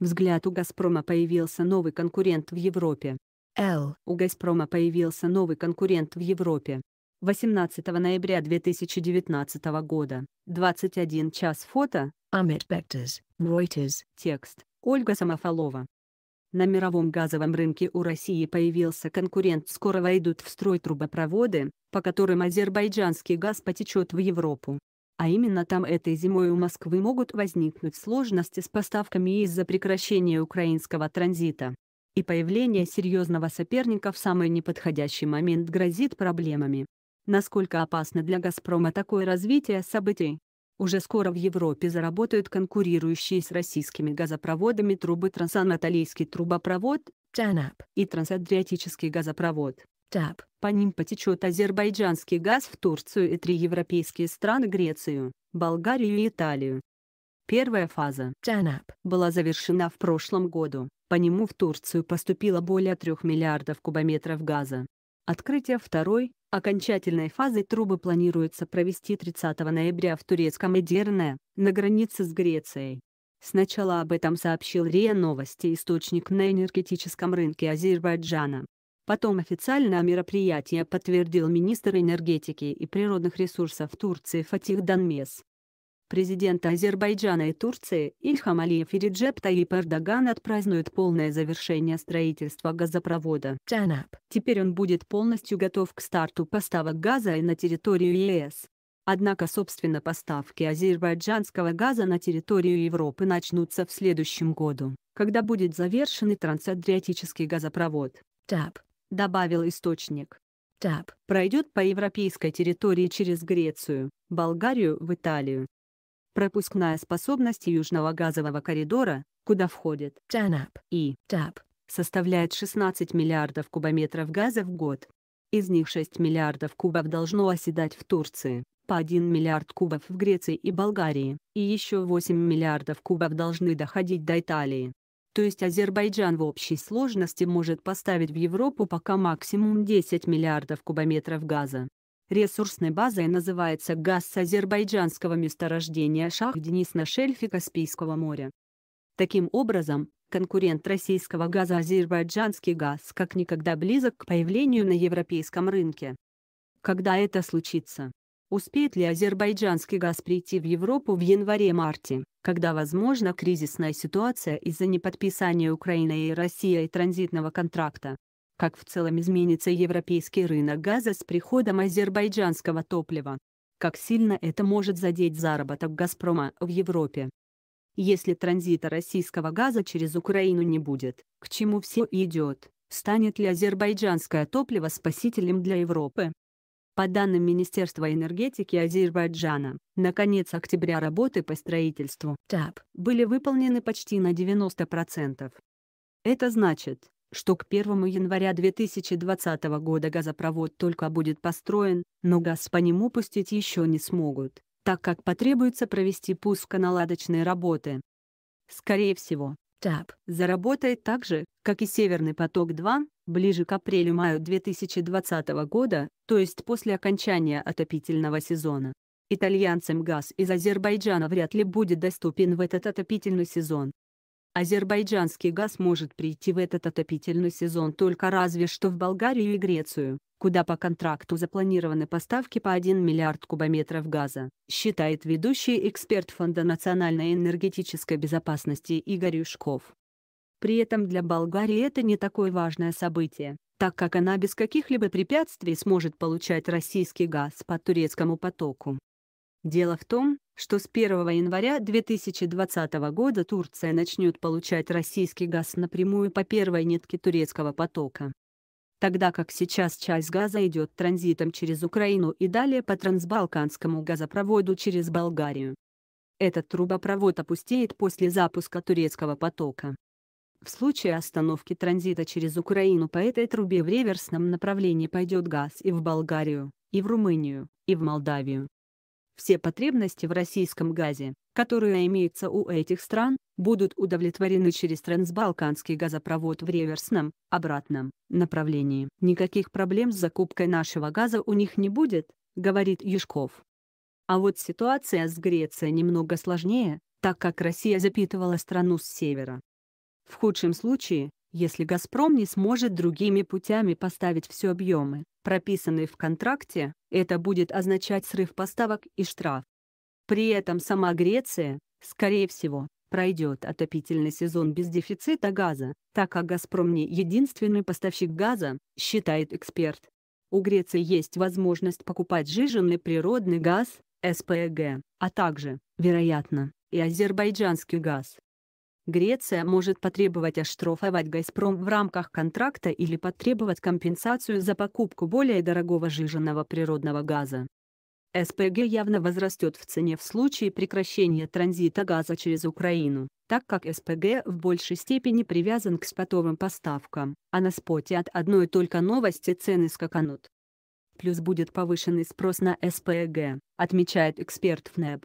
Взгляд у «Газпрома» появился новый конкурент в Европе. Л. У «Газпрома» появился новый конкурент в Европе. 18 ноября 2019 года, 21 час фото, Amit Bektas, Reuters, текст, Ольга Самофалова. На мировом газовом рынке у России появился конкурент, скоро войдут в строй трубопроводы, по которым азербайджанский газ потечет в Европу. А именно там этой зимой у Москвы могут возникнуть сложности с поставками из-за прекращения украинского транзита. И появление серьезного соперника в самый неподходящий момент грозит проблемами. Насколько опасно для «Газпрома» такое развитие событий? Уже скоро в Европе заработают конкурирующие с российскими газопроводами трубы Трансанатолийский трубопровод и Трансадриатический газопровод. ТАП. По ним потечет азербайджанский газ в Турцию и три европейские страны Грецию, Болгарию и Италию. Первая фаза Танап была завершена в прошлом году. По нему в Турцию поступило более 3 миллиардов кубометров газа. Открытие второй, окончательной фазы трубы планируется провести 30 ноября в турецком Эдерне, на границе с Грецией. Сначала об этом сообщил РИА Новости источник на энергетическом рынке Азербайджана. Потом официально мероприятие подтвердил министр энергетики и природных ресурсов Турции Фатих Данмес. Президент Азербайджана и Турции Ильхам Алиев и Реджеп Таип Эрдоган отпразднуют полное завершение строительства газопровода «Джанап». Теперь он будет полностью готов к старту поставок газа и на территорию ЕС. Однако, собственно, поставки азербайджанского газа на территорию Европы начнутся в следующем году, когда будет завершен и трансадриатический газопровод. ТАП. — добавил источник. ТАП пройдет по европейской территории через Грецию, Болгарию в Италию. Пропускная способность Южного газового коридора, куда входит ТАНАП и ТАП, составляет 16 миллиардов кубометров газа в год. Из них 6 миллиардов кубов должно оседать в Турции, по 1 миллиард кубов в Греции и Болгарии, и еще 8 миллиардов кубов должны доходить до Италии. То есть Азербайджан в общей сложности может поставить в Европу пока максимум 10 миллиардов кубометров газа. Ресурсной базой называется газ с азербайджанского месторождения Шах Денис на шельфе Каспийского моря. Таким образом, конкурент российского газа азербайджанский газ как никогда близок к появлению на европейском рынке. Когда это случится? Успеет ли азербайджанский газ прийти в Европу в январе-марте? когда возможна кризисная ситуация из-за неподписания Украины и России транзитного контракта. Как в целом изменится европейский рынок газа с приходом азербайджанского топлива. Как сильно это может задеть заработок «Газпрома» в Европе. Если транзита российского газа через Украину не будет, к чему все идет, станет ли азербайджанское топливо спасителем для Европы? По данным Министерства энергетики Азербайджана, на конец октября работы по строительству ТАП были выполнены почти на 90%. Это значит, что к 1 января 2020 года газопровод только будет построен, но газ по нему пустить еще не смогут, так как потребуется провести пусконаладочные работы. Скорее всего, TAP заработает так же, как и Северный поток-2, ближе к апрелю-маю 2020 года, то есть после окончания отопительного сезона. Итальянцам газ из Азербайджана вряд ли будет доступен в этот отопительный сезон. Азербайджанский газ может прийти в этот отопительный сезон только разве что в Болгарию и Грецию куда по контракту запланированы поставки по 1 миллиард кубометров газа, считает ведущий эксперт Фонда национальной энергетической безопасности Игорь Юшков. При этом для Болгарии это не такое важное событие, так как она без каких-либо препятствий сможет получать российский газ по турецкому потоку. Дело в том, что с 1 января 2020 года Турция начнет получать российский газ напрямую по первой нитке турецкого потока тогда как сейчас часть газа идет транзитом через Украину и далее по трансбалканскому газопроводу через Болгарию. Этот трубопровод опустеет после запуска турецкого потока. В случае остановки транзита через Украину по этой трубе в реверсном направлении пойдет газ и в Болгарию, и в Румынию, и в Молдавию. Все потребности в российском газе, которые имеются у этих стран, будут удовлетворены через трансбалканский газопровод в реверсном, обратном, направлении. Никаких проблем с закупкой нашего газа у них не будет, говорит Юшков. А вот ситуация с Грецией немного сложнее, так как Россия запитывала страну с севера. В худшем случае, если «Газпром» не сможет другими путями поставить все объемы, прописанные в контракте, это будет означать срыв поставок и штраф. При этом сама Греция, скорее всего, пройдет отопительный сезон без дефицита газа, так как «Газпром» не единственный поставщик газа, считает эксперт. У Греции есть возможность покупать жиженный природный газ, СПГ, а также, вероятно, и азербайджанский газ. Греция может потребовать оштрафовать «Газпром» в рамках контракта или потребовать компенсацию за покупку более дорогого жиженного природного газа. СПГ явно возрастет в цене в случае прекращения транзита газа через Украину, так как СПГ в большей степени привязан к спотовым поставкам, а на споте от одной только новости цены скаканут. Плюс будет повышенный спрос на СПГ, отмечает эксперт ФНЭБ.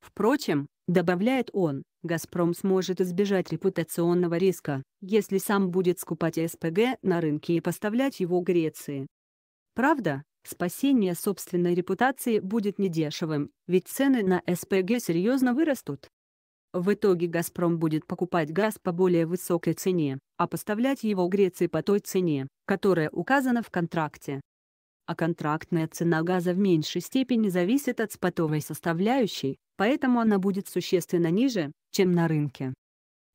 Впрочем, добавляет он, «Газпром» сможет избежать репутационного риска, если сам будет скупать СПГ на рынке и поставлять его Греции. Правда, спасение собственной репутации будет недешевым, ведь цены на СПГ серьезно вырастут. В итоге «Газпром» будет покупать газ по более высокой цене, а поставлять его Греции по той цене, которая указана в контракте а контрактная цена газа в меньшей степени зависит от спотовой составляющей, поэтому она будет существенно ниже, чем на рынке.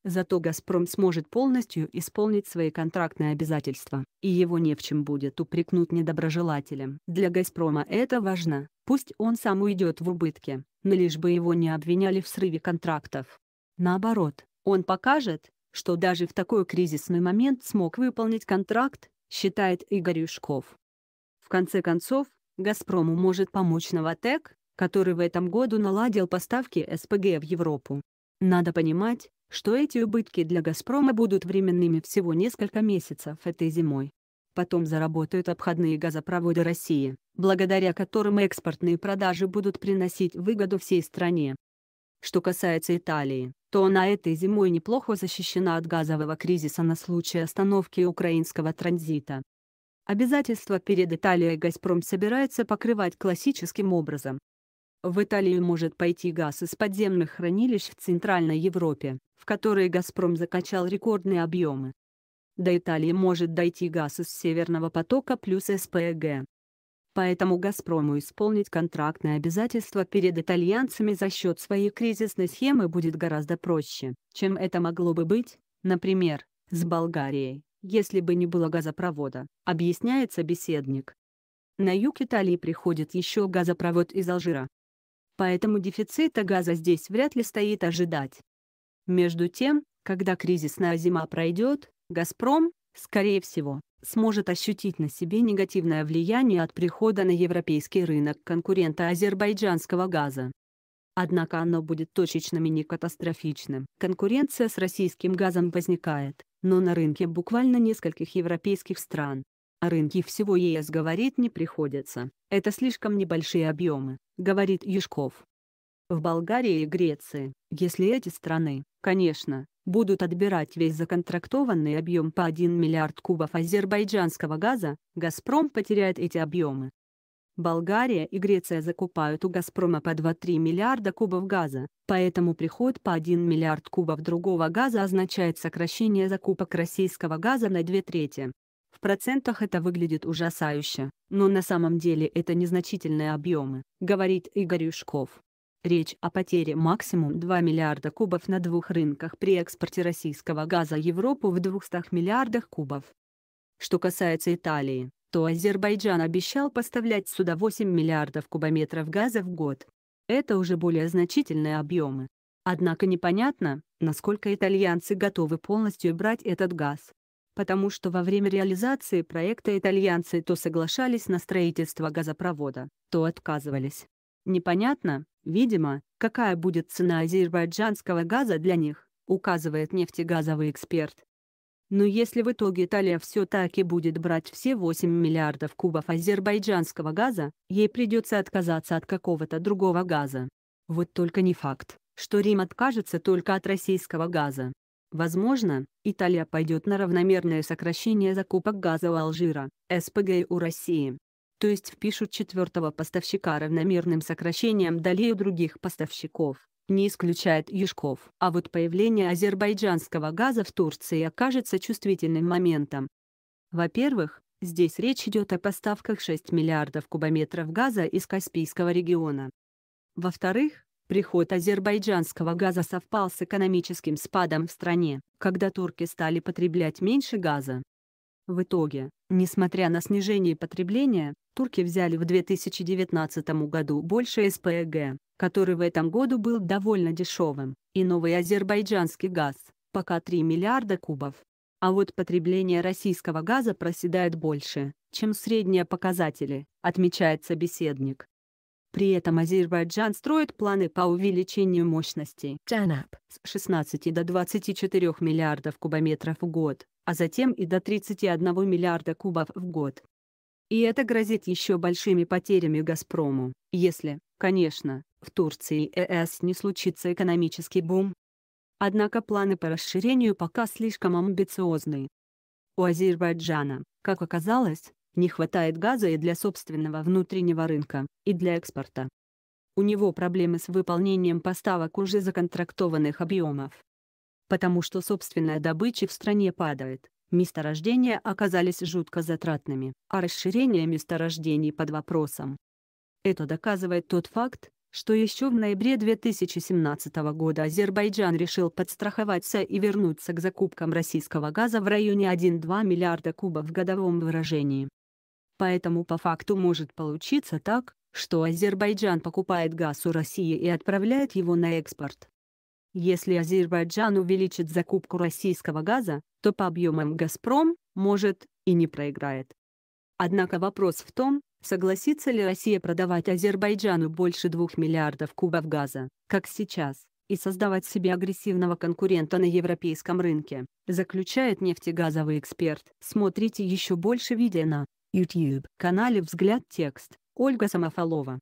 Зато «Газпром» сможет полностью исполнить свои контрактные обязательства, и его не в чем будет упрекнуть недоброжелателям. Для «Газпрома» это важно, пусть он сам уйдет в убытки, но лишь бы его не обвиняли в срыве контрактов. Наоборот, он покажет, что даже в такой кризисный момент смог выполнить контракт, считает Игорь Юшков. В конце концов, «Газпрому» может помочь «Новотек», который в этом году наладил поставки СПГ в Европу. Надо понимать, что эти убытки для «Газпрома» будут временными всего несколько месяцев этой зимой. Потом заработают обходные газопроводы России, благодаря которым экспортные продажи будут приносить выгоду всей стране. Что касается Италии, то она этой зимой неплохо защищена от газового кризиса на случай остановки украинского транзита. Обязательства перед Италией «Газпром» собирается покрывать классическим образом. В Италию может пойти газ из подземных хранилищ в Центральной Европе, в которые «Газпром» закачал рекордные объемы. До Италии может дойти газ из Северного потока плюс СПГ. Поэтому «Газпрому» исполнить контрактное обязательство перед итальянцами за счет своей кризисной схемы будет гораздо проще, чем это могло бы быть, например, с Болгарией если бы не было газопровода, объясняет собеседник. На юг Италии приходит еще газопровод из Алжира. Поэтому дефицита газа здесь вряд ли стоит ожидать. Между тем, когда кризисная зима пройдет, «Газпром», скорее всего, сможет ощутить на себе негативное влияние от прихода на европейский рынок конкурента азербайджанского газа. Однако оно будет точечным и не катастрофичным. Конкуренция с российским газом возникает, но на рынке буквально нескольких европейских стран. О а рынке всего ЕС говорить не приходится, это слишком небольшие объемы, говорит Юшков. В Болгарии и Греции, если эти страны, конечно, будут отбирать весь законтрактованный объем по 1 миллиард кубов азербайджанского газа, «Газпром» потеряет эти объемы. Болгария и Греция закупают у «Газпрома» по 2-3 миллиарда кубов газа, поэтому приход по 1 миллиард кубов другого газа означает сокращение закупок российского газа на две трети. В процентах это выглядит ужасающе, но на самом деле это незначительные объемы, говорит Игорь Юшков. Речь о потере максимум 2 миллиарда кубов на двух рынках при экспорте российского газа Европу в 200 миллиардах кубов. Что касается Италии, что Азербайджан обещал поставлять сюда 8 миллиардов кубометров газа в год. Это уже более значительные объемы. Однако непонятно, насколько итальянцы готовы полностью брать этот газ. Потому что во время реализации проекта итальянцы то соглашались на строительство газопровода, то отказывались. Непонятно, видимо, какая будет цена азербайджанского газа для них, указывает нефтегазовый эксперт. Но если в итоге Италия все таки будет брать все 8 миллиардов кубов азербайджанского газа, ей придется отказаться от какого-то другого газа. Вот только не факт, что Рим откажется только от российского газа. Возможно, Италия пойдет на равномерное сокращение закупок газа у Алжира, СПГ и у России. То есть впишут четвертого поставщика равномерным сокращением долей у других поставщиков не исключает Юшков. А вот появление азербайджанского газа в Турции окажется чувствительным моментом. Во-первых, здесь речь идет о поставках 6 миллиардов кубометров газа из Каспийского региона. Во-вторых, приход азербайджанского газа совпал с экономическим спадом в стране, когда турки стали потреблять меньше газа. В итоге, несмотря на снижение потребления, турки взяли в 2019 году больше СПГ, который в этом году был довольно дешевым, и новый азербайджанский газ, пока 3 миллиарда кубов. А вот потребление российского газа проседает больше, чем средние показатели, отмечает собеседник. При этом Азербайджан строит планы по увеличению мощности с 16 до 24 миллиардов кубометров в год, а затем и до 31 миллиарда кубов в год. И это грозит еще большими потерями «Газпрому», если, конечно, в Турции и ЕС не случится экономический бум. Однако планы по расширению пока слишком амбициозны. У Азербайджана, как оказалось, не хватает газа и для собственного внутреннего рынка, и для экспорта. У него проблемы с выполнением поставок уже законтрактованных объемов. Потому что собственная добыча в стране падает, месторождения оказались жутко затратными, а расширение месторождений под вопросом. Это доказывает тот факт, что еще в ноябре 2017 года Азербайджан решил подстраховаться и вернуться к закупкам российского газа в районе 1-2 миллиарда кубов в годовом выражении. Поэтому по факту может получиться так, что Азербайджан покупает газ у России и отправляет его на экспорт. Если Азербайджан увеличит закупку российского газа, то по объемам «Газпром» может и не проиграет. Однако вопрос в том, Согласится ли Россия продавать Азербайджану больше 2 миллиардов кубов газа, как сейчас, и создавать себе агрессивного конкурента на европейском рынке, заключает нефтегазовый эксперт. Смотрите еще больше видео на YouTube канале «Взгляд текст». Ольга Самофалова